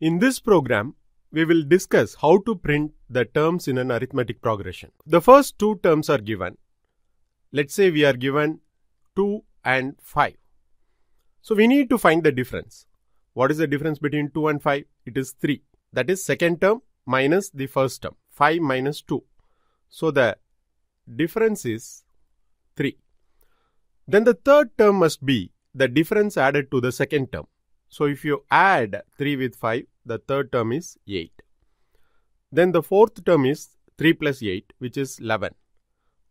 In this program, we will discuss how to print the terms in an arithmetic progression. The first two terms are given. Let's say we are given 2 and 5. So we need to find the difference. What is the difference between 2 and 5? It is 3. That is second term minus the first term. 5 minus 2. So the difference is 3. Then the third term must be the difference added to the second term. So if you add 3 with 5, the third term is 8. Then the fourth term is 3 plus 8, which is 11.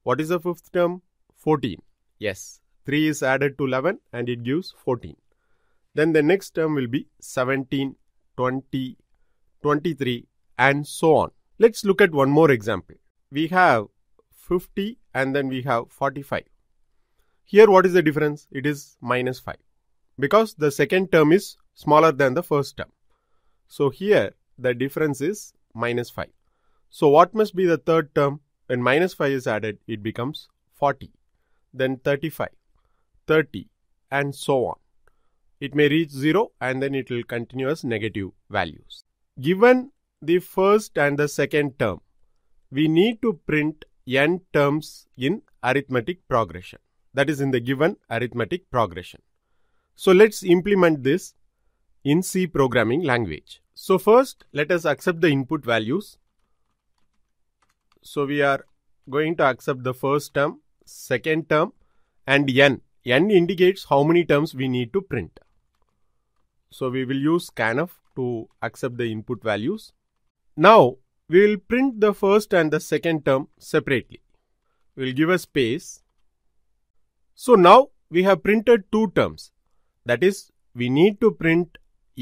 What is the fifth term? 14. Yes, 3 is added to 11 and it gives 14. Then the next term will be 17, 20, 23 and so on. Let's look at one more example. We have 50 and then we have 45. Here what is the difference? It is minus 5 because the second term is smaller than the first term. So here the difference is minus 5. So what must be the third term? When minus 5 is added, it becomes 40, then 35, 30 and so on. It may reach 0 and then it will continue as negative values. Given the first and the second term, we need to print n terms in arithmetic progression. That is in the given arithmetic progression. So let's implement this in C programming language. So first, let us accept the input values. So we are going to accept the first term, second term and n. n indicates how many terms we need to print. So we will use scanf to accept the input values. Now we will print the first and the second term separately. We'll give a space. So now we have printed two terms. That is, we need to print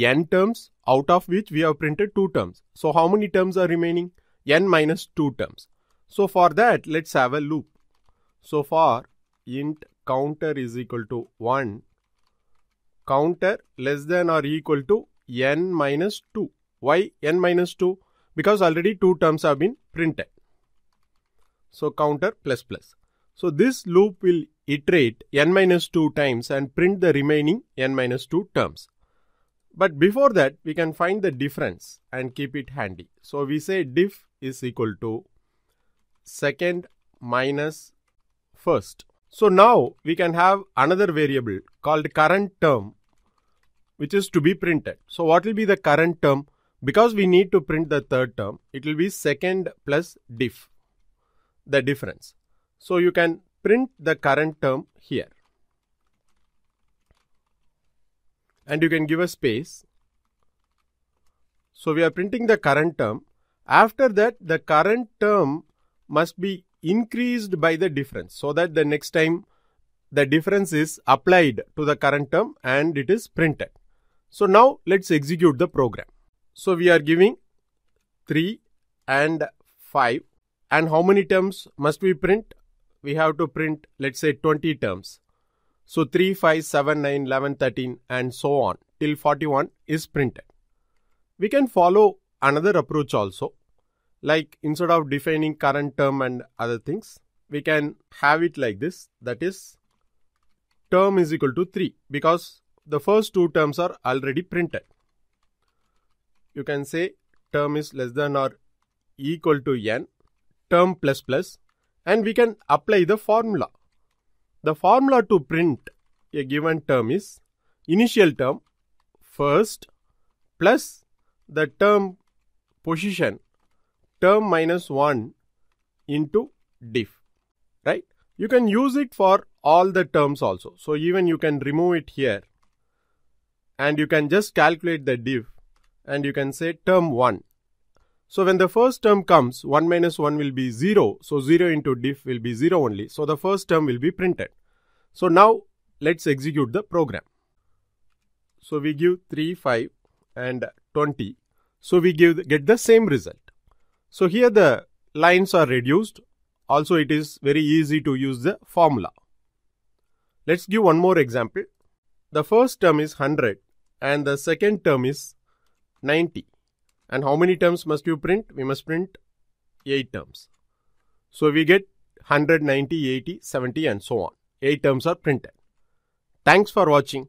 n terms out of which we have printed two terms. So how many terms are remaining? n minus two terms. So for that, let's have a loop. So for int counter is equal to 1, counter less than or equal to n minus 2. Why n minus 2? Because already two terms have been printed. So counter plus plus. So this loop will iterate n minus 2 times and print the remaining n minus 2 terms. But before that, we can find the difference and keep it handy. So we say diff is equal to second minus first. So now we can have another variable called current term, which is to be printed. So what will be the current term? Because we need to print the third term, it will be second plus diff, the difference. So you can print the current term here. and you can give a space. So we are printing the current term. After that, the current term must be increased by the difference so that the next time the difference is applied to the current term and it is printed. So now let's execute the program. So we are giving 3 and 5 and how many terms must we print? We have to print let's say 20 terms. So 3, 5, 7, 9, 11, 13 and so on till 41 is printed. We can follow another approach also. Like instead of defining current term and other things, we can have it like this. That is term is equal to 3 because the first two terms are already printed. You can say term is less than or equal to n term plus plus and we can apply the formula the formula to print a given term is initial term first plus the term position term minus 1 into diff right you can use it for all the terms also so even you can remove it here and you can just calculate the diff and you can say term 1 so when the first term comes, 1 minus 1 will be 0. So 0 into diff will be 0 only. So the first term will be printed. So now let's execute the program. So we give 3, 5 and 20. So we give get the same result. So here the lines are reduced. Also it is very easy to use the formula. Let's give one more example. The first term is 100 and the second term is 90. And how many terms must you print? We must print 8 terms. So we get 190, 80, 70 and so on. 8 terms are printed. Thanks for watching.